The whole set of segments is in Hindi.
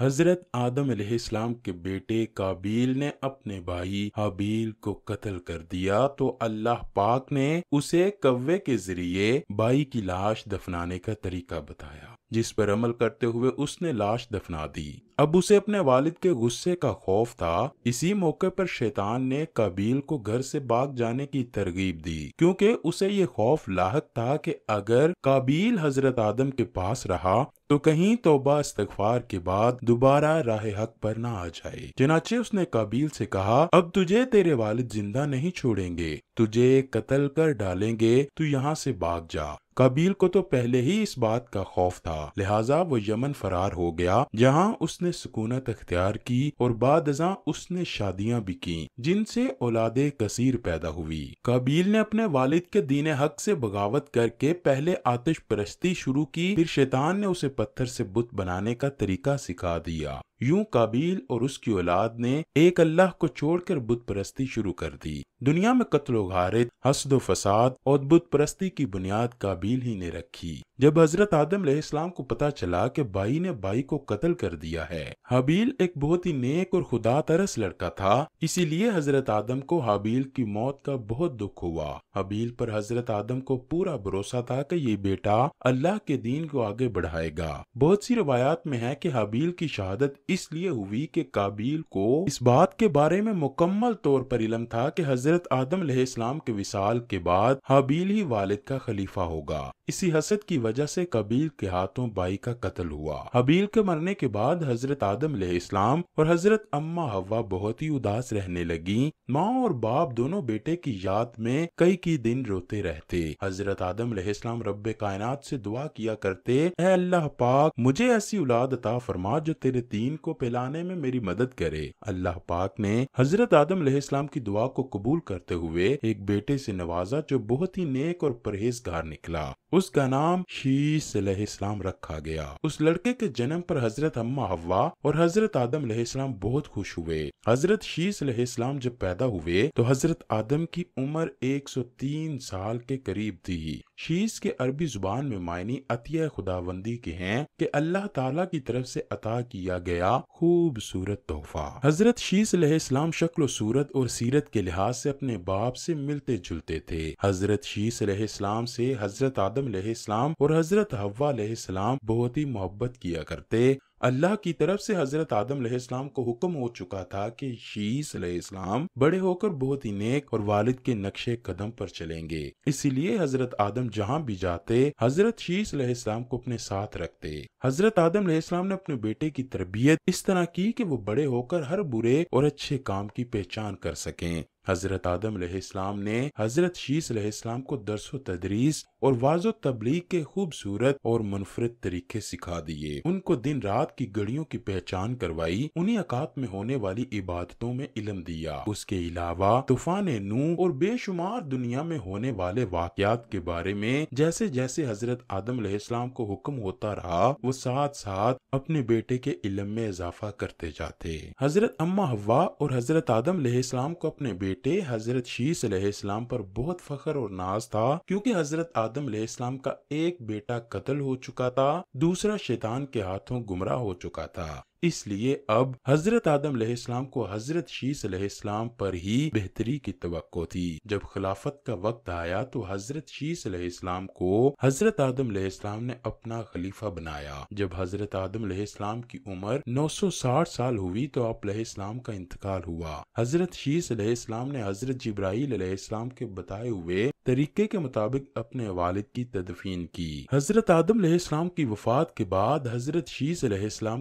हजरत आदम अलैहिस्सलाम के बेटे काबिल ने अपने भाई हबील को कत्ल कर दिया तो अल्लाह पाक ने उसे कव्वे के जरिए भाई की लाश दफनाने का तरीका बताया जिस पर अमल करते हुए उसने लाश दफना दी अब उसे अपने वालिद के गुस्से का खौफ था इसी मौके पर शैतान ने काबिल को घर से भाग जाने की तरगीब दी क्योंकि उसे ये खौफ लाक था कि अगर काबिल हजरत आदम के पास रहा तो कहीं तोबा इस्तफार के बाद दोबारा राह हक पर ना आ जाए चनाचे उसने काबिल से कहा अब तुझे तेरे वालिद जिंदा नहीं छोड़ेंगे तुझे कत्ल कर डालेंगे तू यहाँ से भाग जा कबील को तो पहले ही इस बात का खौफ था लिहाजा वो यमन फरार हो गया जहाँ उसने सुकूनत अख्तियार की और बाद उसने शादियाँ भी की जिनसे औलाद कसीर पैदा हुई कबील ने अपने वालिद के दीन हक से बगावत करके पहले आतिश परस्ती शुरू की फिर शैतान ने उसे पत्थर से बुत बनाने का तरीका सिखा दिया यूं काबील और उसकी औलाद ने एक अल्लाह को छोड़कर बुत परस्ती शुरू कर दी दुनिया में कत्लो गारत हसद फसाद और बुत परस्ती की बुनियाद काबिल ही ने रखी जब हजरत आदम इस्लाम को पता चला कि बाई ने बाई को कत्ल कर दिया है हबील एक बहुत ही नेक और खुदा तरस लड़का था इसीलिए हजरत आदम को हबील की मौत का बहुत दुख हुआ हबील पर हजरत आदम को पूरा भरोसा था कि ये बेटा अल्लाह के दीन को आगे बढ़ाएगा बहुत सी रवायात में है कि हबील की शहादत इसलिए हुई कि काबिल को इस बात के बारे में मुकम्मल तौर पर इलम था कि हजरत आदम इस्लाम के विशाल के बाद हबील ही वालिद का खलीफा होगा इसी हसद की वजह से कबील के हाथों बाई का कत्ल हुआ हबील के मरने के बाद हजरत आदम इस्लाम और हजरत अम्मा हवा बहुत ही उदास रहने लगी माँ और बाप दोनों बेटे की याद में कई की दिन रोते रहते हजरत आदम इस्लाम रब कायनात से दुआ किया करते अल्लाह पाक मुझे ऐसी औलाद अता फरमा जो तेरे तीन दीन को फैलाने में मेरी मदद करे अल्लाह पाक ने हजरत आदम इस्लाम की दुआ को कबूल करते हुए एक बेटे से नवाजा जो बहुत ही नेक और परहेजगार निकला उसका नाम शीस इस्लाम रखा गया उस लड़के के जन्म पर हजरत अम्मा हवा और हजरत आदम इस्लाम बहुत खुश हुए हजरत शीस इस्लाम जब पैदा हुए तो हजरत आदम की उम्र 103 साल के करीब थी शीश के अरबी जुबान में मायने अतिया खुदाबंदी के हैं कि अल्लाह ताला की तरफ से अता किया गया गया खूबसूरत तोहफा हजरत शीश इस्लाम शक्ल सूरत और सीरत के लिहाज से अपने बाप से मिलते जुलते थे हजरत शीश इस्लाम से हजरत आदम इस्लाम और हजरत हवा इस्लाम बहुत ही मोहब्बत किया करते अल्लाह की तरफ से हजरत आदम इस्लाम को हुक्म हो चुका था कि शीस इस्लाम बड़े होकर बहुत ही नेक और वालिद के नक्शे कदम पर चलेंगे इसीलिए हजरत आदम जहाँ भी जाते हजरत शीस इस्लाम को अपने साथ रखते हजरत आदम इस्लाम ने अपने बेटे की तरबियत इस तरह की कि वो बड़े होकर हर बुरे और अच्छे काम की पहचान कर सकें हज़रत आदम इस्लाम ने हज़रत शीस इस्लाम को दरसो तदरीस और वाजो तबलीग के खूबसूरत और मुनफरद तरीके सिखा दिए उनको दिन रात की घड़ियों की पहचान करवाई उन्हीं अकात में होने वाली इबादतों में इलम दिया उसके अलावा तूफान नू और बेशुमार दुनिया में होने वाले वाकयात के बारे में जैसे जैसे हजरत आदम इस्लाम को हुक्म होता रहा वो साथ साथ अपने बेटे के इलम में इजाफा करते जाते हजरत अम्मा हवा और हजरत आदम इस्लाम को अपने बेटे हजरत शीश अलैहिस्सलाम पर बहुत फखर और नाज था क्योंकि हजरत आदम इस्लाम का एक बेटा कत्ल हो चुका था दूसरा शैतान के हाथों गुमराह हो चुका था इसलिए अब हजरत आदम इस्लाम को हजरत शीस आसलाम पर ही बेहतरी की तो थी जब खिलाफत का वक्त आया तो हजरत शीसलाम आसलाम को हजरत आदम आसलाम ने अपना खलीफा बनाया जब हजरत आदम आसलाम की उम्र 960 साल हुई तो आप इस्लाम का इंतकाल हुआ हजरत शीस आसलाम ने हजरत जब्राईल आसलाम के बताए हुए तरीके के मुताबिक अपने वालिद की तदफीन की हजरत आदम इस्लाम की वफात के बाद हजरत शीस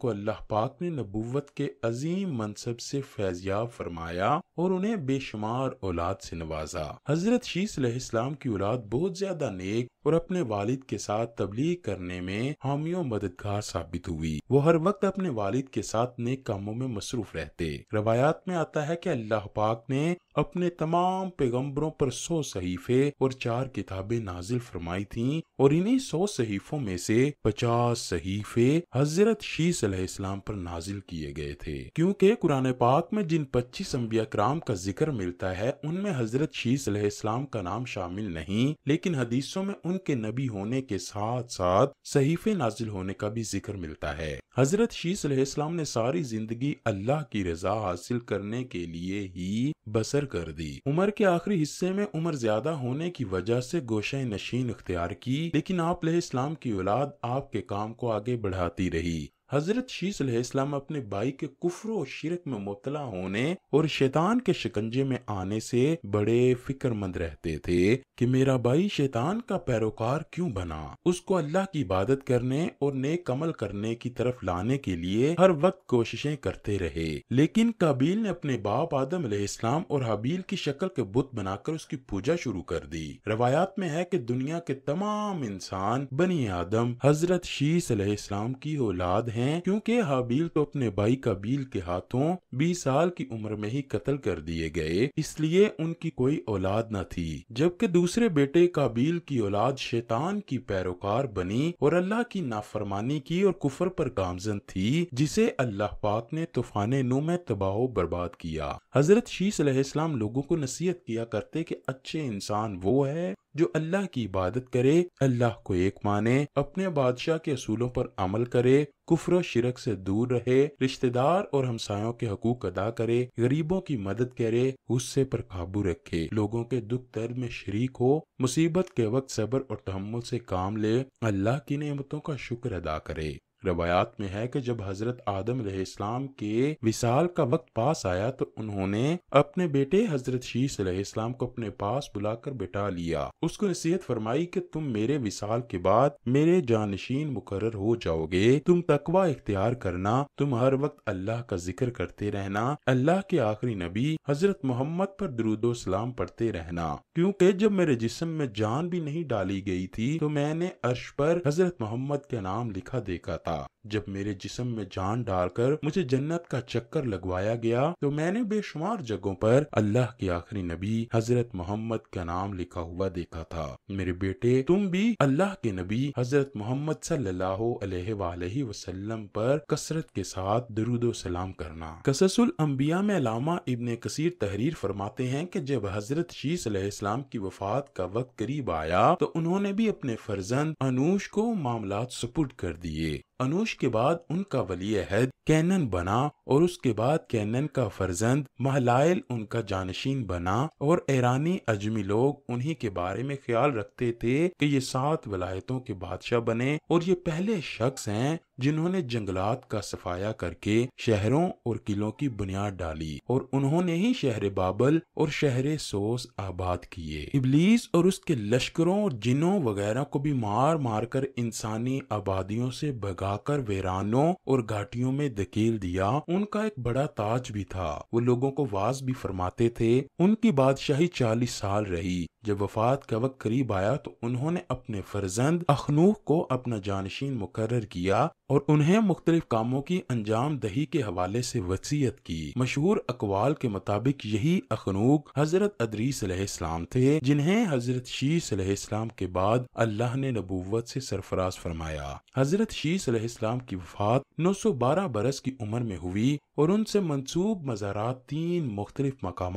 को अल्लाह पाक पाक ने नबूवत के अजीम मनसब से फैजियाब फरमाया और उन्हें बेशुमार औलाद से नवाजा हजरत शीस की औलाद बहुत ज्यादा नेक और अपने वालिद के साथ तबलीग करने में हामियों मददगार साबित हुई वो हर वक्त अपने वालिद के साथ नेक कामों में मसरूफ रहते रवायात में आता है कि अल्लाह पाक ने अपने तमाम पैगम्बरों पर सौ सहीफे और चार किताबें नाजिल फरमाई थीं और इन्हीं सौ सहीफों में से पचास सहीफे हजरत शीस इस्लाम पर नाजिल किए गए थे क्योंकि कुरान पाक में जिन पच्चीस अम्बिया कराम का जिक्र मिलता है उनमें हजरत शीस इस्लाम का नाम शामिल नहीं लेकिन हदीसों में उन अल्लाह के नबी होने के साथ साथ सहीफे नाजिल होने का भी जिक्र मिलता है हजरत शीस इस्लाम ने सारी जिंदगी अल्लाह की रजा हासिल करने के लिए ही बसर कर दी उम्र के आखिरी हिस्से में उम्र ज्यादा होने की वजह से गोशा नशीन अख्तियार की लेकिन आप इस्लाम की औलाद आपके काम को आगे बढ़ाती रही हजरत शीसम अपने भाई के कुफर और शिरक में मुबतला होने और शैतान के शिकंजे में आने से बड़े फिक्रमंद रहते थे कि मेरा भाई शैतान का पैरोकार क्यों बना उसको अल्लाह की इबादत करने और नेक अमल करने की तरफ लाने के लिए हर वक्त कोशिशें करते रहे लेकिन काबिल ने अपने बाप आदम इस्लाम और हबील की शक्ल के बुत बनाकर उसकी पूजा शुरू कर दी रवायात में है की दुनिया के तमाम इंसान बनी आदम हजरत शीस इस्लाम की औलाद हैं क्योंकि हाबील तो अपने भाई काबील के हाथों बीस साल की उम्र में ही कत्ल कर दिए गए इसलिए उनकी कोई औलाद न थी जबकि दूसरे बेटे काबिल की औलाद शैतान की पैरोकार बनी और अल्लाह की नाफरमानी की और कुफर पर गामजन थी जिसे अल्लाह पाक ने तूफान नू में तबाह बर्बाद किया हजरत शीस लोगों को नसीहत किया करते कि अच्छे इंसान वो है जो अल्लाह की इबादत करे अल्लाह को एक माने अपने बादशाह के असूलों पर अमल करे कुफर शिरक से दूर रहे रिश्तेदार और हमसायों के हकूक अदा करे गरीबों की मदद करे गुस्से पर काबू रखे लोगों के दुख दर्द में शरीक हो मुसीबत के वक्त सबर और तहमुल से काम ले अल्लाह की नियमतों का शुक्र अदा करे रवायात में है कि जब हजरत आदम इस्लाम के विशाल का वक्त पास आया तो उन्होंने अपने बेटे हजरत शीश इस्लाम को अपने पास बुलाकर बिठा लिया उसको नसीहत फरमाई कि तुम मेरे विशाल के बाद मेरे जानशीन मुकर हो जाओगे तुम तकवा इख्तियार करना तुम हर वक्त अल्लाह का जिक्र करते रहना अल्लाह के आखिरी नबी हजरत मोहम्मद पर दरुदो सलाम पढ़ते रहना क्योंकि जब मेरे जिसम में जान भी नहीं डाली गई थी तो मैंने अर्श पर हजरत मोहम्मद के नाम लिखा देखा था था जब मेरे जिस्म में जान डालकर मुझे जन्नत का चक्कर लगवाया गया तो मैंने बेशुमार जगहों पर अल्लाह के आखिरी नबी हजरत मोहम्मद का नाम लिखा हुआ देखा था मेरे बेटे तुम भी अल्लाह के नबी हजरत मोहम्मद सल्लल्लाहु अलैहि वसल्लम पर कसरत के साथ दरुदो सलाम करना कससुल अम्बिया में अलामा इबन कसीर तहरीर फरमाते हैं की जब हजरत शीस की वफात का वक्त करीब आया तो उन्होंने भी अपने फर्जंद अनूश को मामला सुपुर्द कर दिए अनुज के बाद उनका वली अहद कैनन बना और उसके बाद कैनन का फर्जंद महलायल उनका जानशीन बना और ईरानी अजमी लोग उन्हीं के बारे में ख्याल रखते थे कि ये सात वलायतों के बादशाह बने और ये पहले शख्स हैं जिन्होंने जंगलात का सफाया करके शहरों और किलों की बुनियाद डाली और उन्होंने ही शहर बाबल और शहर सोस आबाद किए इबलीस और उसके लश्करों और जिनों वगैरह को भी मार मार कर इंसानी आबादियों से भगाकर वेरानों और घाटियों में धकेल दिया उनका एक बड़ा ताज भी था वो लोगों को वाज भी फरमाते थे उनकी बादशाही चालीस साल रही जब वफात का वक्त करीब आया तो उन्होंने अपने फर्जंद अखनूह को अपना जानशीन मुकर किया और उन्हें मुख्तलिफ कामों की अंजाम दही के हवाले से वसीयत की मशहूर अकवाल के मुताबिक यही अखनूक हजरत अदरीस थे जिन्हें हजरत शी सलाम के बाद अल्लाह ने नबूवत से सरफराज फरमाया हजरत शी सलाम की वफात नौ सौ बारह बरस की उम्र में हुई और उनसे मनसूब मज़ारात तीन मुख्तलिफ मकाम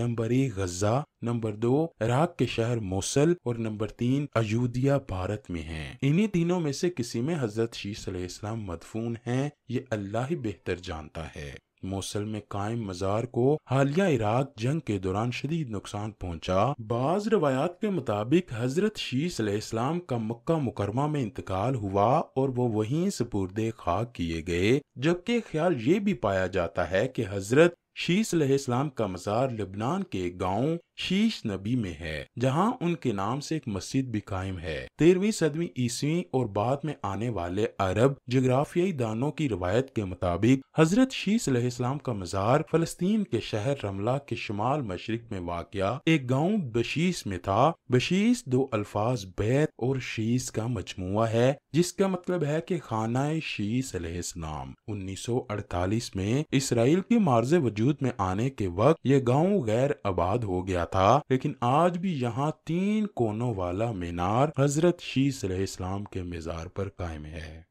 नंबर एक गजा नंबर दो इराक के शहर मोसल और नंबर तीन अयोध्या भारत में है इन्हीं तीनों में से किसी में हजरत शी इस्लाम मदफून हैं ये अल्लाह ही बेहतर जानता है मौसल में कायम मजार को हालिया इराक जंग के दौरान शदीद नुकसान पहुँचा बाज रवायात के मुताबिक हजरत शीस इस्लाम का मक्का मुकरमा में इंतकाल हुआ और वो वहीं सपुरद खाक किए गए जबकि ख्याल ये भी पाया जाता है की हजरत शीस इस्लाम का मजार लिबनान के गाँव शीश नबी में है जहां उनके नाम से एक मस्जिद भी कायम है तेरहवीं सदवी ईस्वी और बाद में आने वाले अरब जग्राफियाई दानों की रिवायत के मुताबिक हजरत शीश इस्लाम का मजार फलस्तीन के शहर रमला के शुमाल मशरक में वाक़ एक गाँव बशीस में था बशीस दो अल्फाज बैत और शीश का मजमु है जिसका मतलब है की खाना शीश सौ अड़तालीस में इसराइल के मार्ज वजूद में आने के वक्त यह गाँव गैर आबाद हो गया था लेकिन आज भी यहाँ तीन कोनों वाला मीनार हजरत शीस इस्लाम के मज़ार पर कायम है